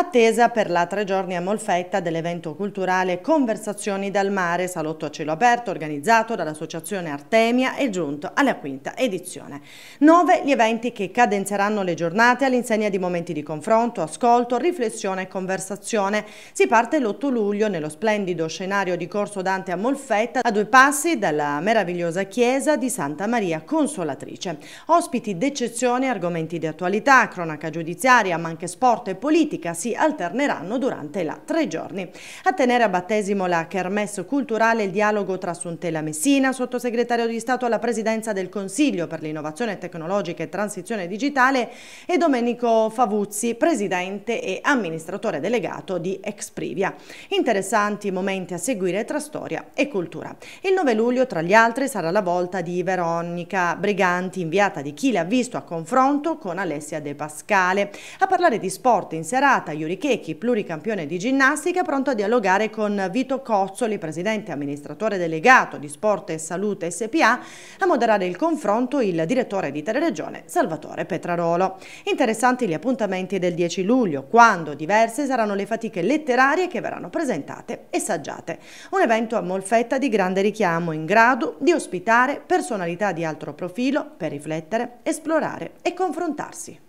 attesa per la tre giorni a Molfetta dell'evento culturale Conversazioni dal mare, salotto a cielo aperto organizzato dall'associazione Artemia e giunto alla quinta edizione. Nove gli eventi che cadenzeranno le giornate all'insegna di momenti di confronto, ascolto, riflessione e conversazione. Si parte l'8 luglio nello splendido scenario di Corso Dante a Molfetta, a due passi dalla meravigliosa chiesa di Santa Maria Consolatrice. Ospiti d'eccezione, argomenti di attualità, cronaca giudiziaria, ma anche sport e politica si si alterneranno durante la tre giorni. A tenere a battesimo la Kermesse Culturale il dialogo tra Suntella Messina, sottosegretario di Stato alla Presidenza del Consiglio per l'innovazione tecnologica e transizione digitale e Domenico Favuzzi, presidente e amministratore delegato di Exprivia. Interessanti momenti a seguire tra storia e cultura. Il 9 luglio, tra gli altri, sarà la volta di Veronica Briganti, inviata di chi l'ha visto a confronto con Alessia De Pascale. A parlare di sport in serata, Iurichechi, pluricampione di ginnastica, pronto a dialogare con Vito Cozzoli, presidente e amministratore delegato di Sport e Salute SPA, a moderare il confronto il direttore di Teleregione Salvatore Petrarolo. Interessanti gli appuntamenti del 10 luglio, quando diverse saranno le fatiche letterarie che verranno presentate e saggiate. Un evento a molfetta di grande richiamo, in grado di ospitare personalità di alto profilo per riflettere, esplorare e confrontarsi.